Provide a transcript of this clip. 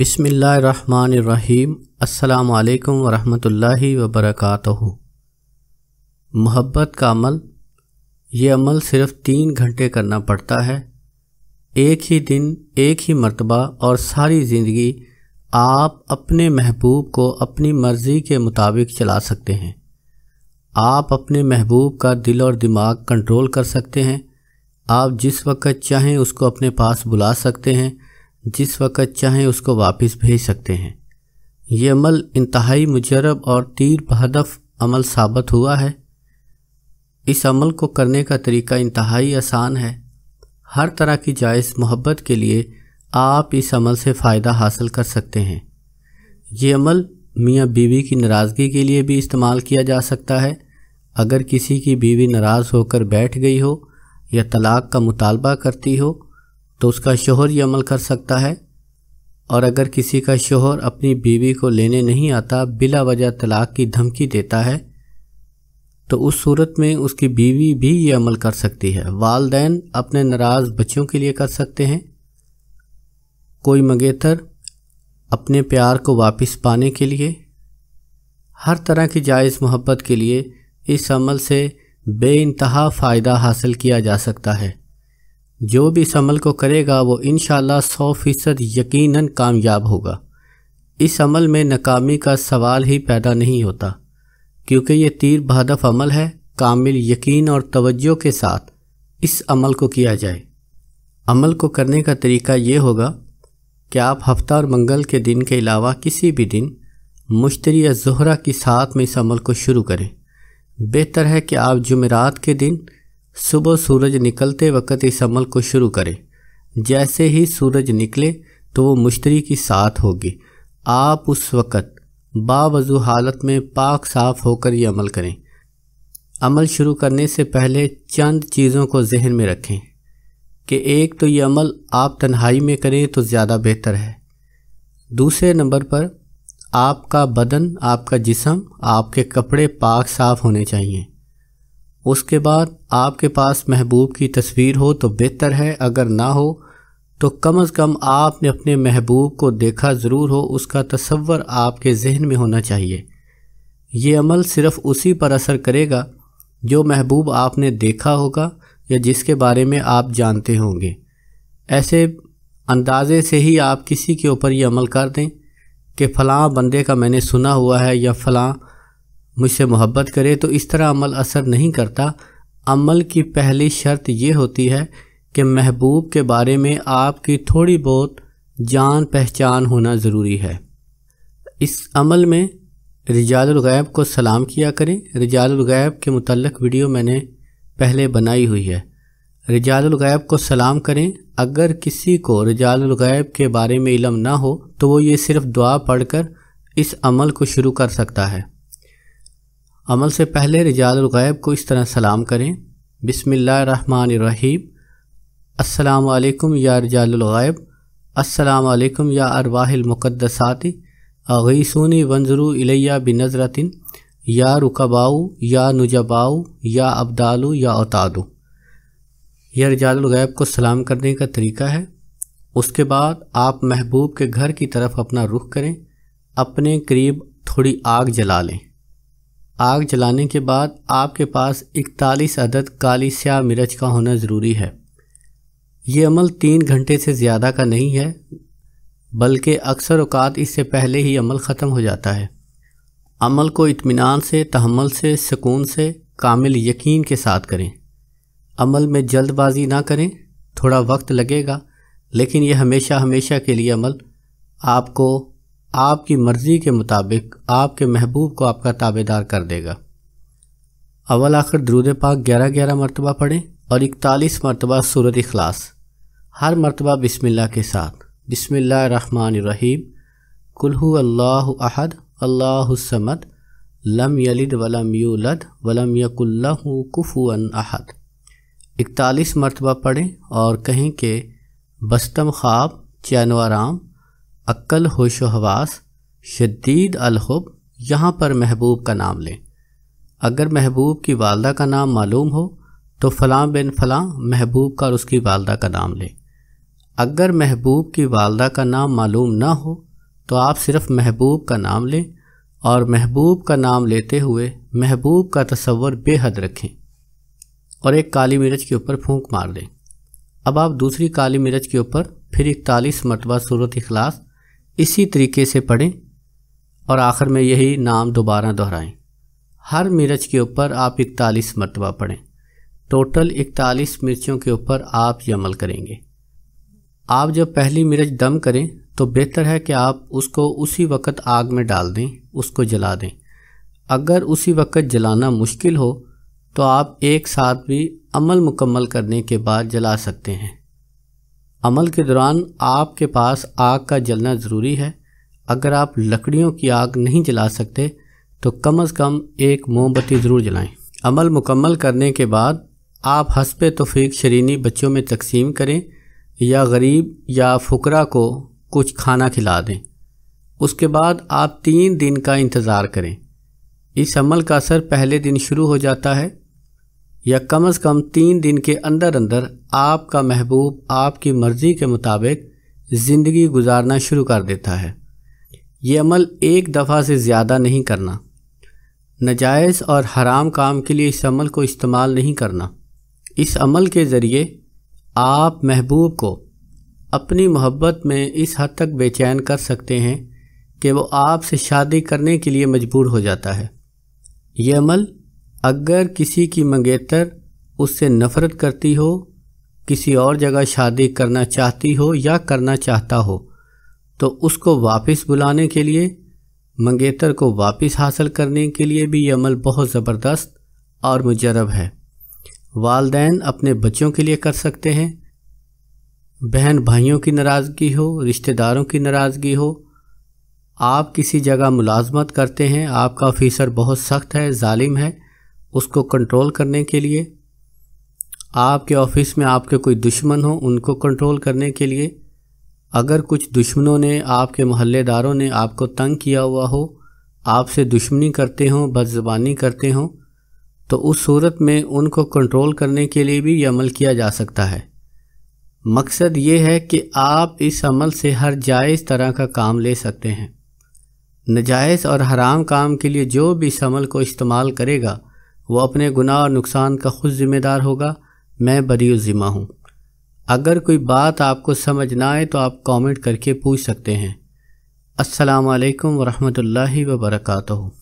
बिसमीम् अल्लाम वरहमतुल्लाहि वबरकातुहु मोहब्बत का अमल ये अमल सिर्फ़ तीन घंटे करना पड़ता है एक ही दिन एक ही मर्तबा और सारी ज़िंदगी आप अपने महबूब को अपनी मर्ज़ी के मुताबिक चला सकते हैं आप अपने महबूब का दिल और दिमाग कंट्रोल कर सकते हैं आप जिस वक्त चाहें उसको अपने पास बुला सकते हैं जिस वक़्त चाहें उसको वापस भेज सकते हैं ये अमल इंतहाई मुजरब और तीर बहदफ अमल साबित हुआ है इस अमल को करने का तरीका इंतहाई आसान है हर तरह की जायज़ मोहब्बत के लिए आप इस अमल से फ़ायदा हासिल कर सकते हैं ये अमल मियाँ बीवी की नाराज़गी के लिए भी इस्तेमाल किया जा सकता है अगर किसी की बीवी नाराज़ होकर बैठ गई हो या तलाक का मुतालबा करती हो तो उसका शोहर ये अमल कर सकता है और अगर किसी का शोहर अपनी बीवी को लेने नहीं आता बिला वजह तलाक की धमकी देता है तो उस सूरत में उसकी बीवी भी ये अमल कर सकती है वालदेन अपने नाराज़ बच्चों के लिए कर सकते हैं कोई मंगेतर अपने प्यार को वापस पाने के लिए हर तरह की जायज़ मोहब्बत के लिए इस अमल से बे फ़ायदा हासिल किया जा सकता है जो भी इस अमल को करेगा वो इन सौ फ़ीसद यकीन कामयाब होगा इस अमल में नाकामी का सवाल ही पैदा नहीं होता क्योंकि ये तीर बहादफ अमल है कामिल यकीन और तवज्जो के साथ इस अमल को किया जाए अमल को करने का तरीका ये होगा कि आप हफ्ता और मंगल के दिन के अलावा किसी भी दिन मुश्तरी या जहरा की साथ में इस अमल को शुरू करें बेहतर है कि आप जुमेरात के दिन सुबह सूरज निकलते वक्त इस अमल को शुरू करें जैसे ही सूरज निकले तो वो मुश्तरी की साथ होगी आप उस वक़्त बावजू हालत में पाक साफ होकर यह अमल करें अमल शुरू करने से पहले चंद चीज़ों को जहन में रखें कि एक तो यह अमल आप तन्हाई में करें तो ज़्यादा बेहतर है दूसरे नंबर पर आपका बदन आपका जिसम आपके कपड़े पाक साफ होने चाहिए उसके बाद आपके पास महबूब की तस्वीर हो तो बेहतर है अगर ना हो तो कम अज़ कम आपने अपने महबूब को देखा ज़रूर हो उसका तस्वर आपके जहन में होना चाहिए ये अमल सिर्फ़ उसी पर असर करेगा जो महबूब आपने देखा होगा या जिसके बारे में आप जानते होंगे ऐसे अंदाज़े से ही आप किसी के ऊपर ये अमल कर दें कि फ़लाँ बंदे का मैंने सुना हुआ है या फ़लाँ मुझसे मोहब्बत करे तो इस तरह अमल असर नहीं करता अमल की पहली शर्त यह होती है कि महबूब के बारे में आपकी थोड़ी बहुत जान पहचान होना ज़रूरी है इस अमल में रिजालगैब को सलाम किया करें रिजालगैब के मतलब वीडियो मैंने पहले बनाई हुई है रिजालगैब को सलाम करें अगर किसी को रिजालगैब के बारे में इलम ना हो तो वो ये सिर्फ दुआ पढ़कर इस अमल को शुरू कर सकता है अमल से पहले रिजालगैब को इस तरह सलाम करें बिसमीम असलकम या रजालगैब असलकम या अरवाहमक़दसाति अगीसूनी वंजरु इलैया बिनज़रतिन या रुकबाऊ या नुजबाऊ या अब्दालू या अतादू यह रजालगैब को सलाम करने का तरीका है उसके बाद आप महबूब के घर की तरफ अपना रुख करें अपने करीब थोड़ी आग जला लें आग जलाने के बाद आपके पास इकतालीस अदद काली स्याह मिर्च का होना ज़रूरी है ये अमल तीन घंटे से ज़्यादा का नहीं है बल्कि अक्सर अवकात इससे पहले ही अमल ख़त्म हो जाता है अमल को इतमान से तहमल से सुकून से कामिल यकीन के साथ करें अमल में जल्दबाजी ना करें थोड़ा वक्त लगेगा लेकिन यह हमेशा हमेशा के लिए अमल आपको आपकी मर्ज़ी के मुताबिक आपके महबूब को आपका ताबेदार कर देगा अवल आखिर द्रूद पाक ग्यारह ग्यारह मरतबा पढ़ें और इकतालीस मरतबा सूरत अखलास हर मरतबा बिसमिल्ला के साथ बिसमीम कुल्हू अल्लाह अहद अल्लाहसमद लम यलिद वलम यूलद वलम यकुल्ला कुफुअन अहद इकतालीस मरतबा पढ़ें और कहें कि बस्तम ख्वाब चैनवाराम अक्ल होशोहवास शदीद अलहब यहाँ पर महबूब का नाम लें अगर महबूब की वालदा का नाम मालूम हो तो फ़लाँ बिन फ़लाँ महबूब का और उसकी वालदा का नाम लें अगर महबूब की वालदा का नाम मालूम ना हो तो आप सिर्फ़ महबूब का नाम लें और महबूब का नाम लेते हुए महबूब का तस्वर बेहद रखें और एक काली मिर्च के ऊपर फूंक मार दें अब आप दूसरी काली मिर्च के ऊपर फिर इकतालीस मरतबा सूरत अखलास इसी तरीके से पढ़ें और आखिर में यही नाम दोबारा दोहराएं हर मिर्च के ऊपर आप इकतालीस मरतबा पढ़ें टोटल इकतालीस मिर्चों के ऊपर आप ये अमल करेंगे आप जब पहली मिर्च दम करें तो बेहतर है कि आप उसको उसी वक्त आग में डाल दें उसको जला दें अगर उसी वक्त जलाना मुश्किल हो तो आप एक साथ भी अमल मुकम्मल करने के बाद जला सकते हैं अमल के दौरान आपके पास आग का जलना ज़रूरी है अगर आप लकड़ियों की आग नहीं जला सकते तो कम अज़ कम एक मोमबत्ती ज़रूर जलाएं। अमल मुकम्मल करने के बाद आप हसब तफीक शरीनी बच्चों में तकसीम करें या गरीब या फकरा को कुछ खाना खिला दें उसके बाद आप तीन दिन का इंतज़ार करें इस अमल का असर पहले दिन शुरू हो जाता है या कम से कम तीन दिन के अंदर अंदर आपका महबूब आपकी मर्ज़ी के मुताबिक ज़िंदगी गुजारना शुरू कर देता है ये अमल एक दफ़ा से ज़्यादा नहीं करना नजायज़ और हराम काम के लिए इस अमल को इस्तेमाल नहीं करना इस अमल के ज़रिए आप महबूब को अपनी मोहब्बत में इस हद तक बेचैन कर सकते हैं कि वो आपसे शादी करने के लिए मजबूर हो जाता है यह अमल अगर किसी की मंगेतर उससे नफरत करती हो किसी और जगह शादी करना चाहती हो या करना चाहता हो तो उसको वापस बुलाने के लिए मंगेतर को वापस हासिल करने के लिए भी ये अमल बहुत ज़बरदस्त और मुजरब है वालदेन अपने बच्चों के लिए कर सकते हैं बहन भाइयों की नाराज़गी हो रिश्तेदारों की नाराज़गी हो आप किसी जगह मुलाजमत करते हैं आपका ऑफिसर बहुत सख्त है ालिम है उसको कंट्रोल करने के लिए आपके ऑफिस में आपके कोई दुश्मन हो उनको कंट्रोल करने के लिए अगर कुछ दुश्मनों ने आपके मोहल्लेदारों ने आपको तंग किया हुआ हो आपसे दुश्मनी करते हों बदजबानी करते हों तो उस सूरत में उनको कंट्रोल करने के लिए भी ये अमल किया जा सकता है मकसद ये है कि आप इस अमल से हर जायज़ तरह का काम ले सकते हैं नजायज़ और हराम काम के लिए जो भी इस अमल को इस्तेमाल करेगा वो अपने गुनाह और नुकसान का खुद ज़िम्मेदार होगा मैं बरी ज़िम्मा हूँ अगर कोई बात आपको समझ ना आए तो आप कमेंट करके पूछ सकते हैं अस्सलाम वालेकुम रहमतुल्लाहि व बरकातहू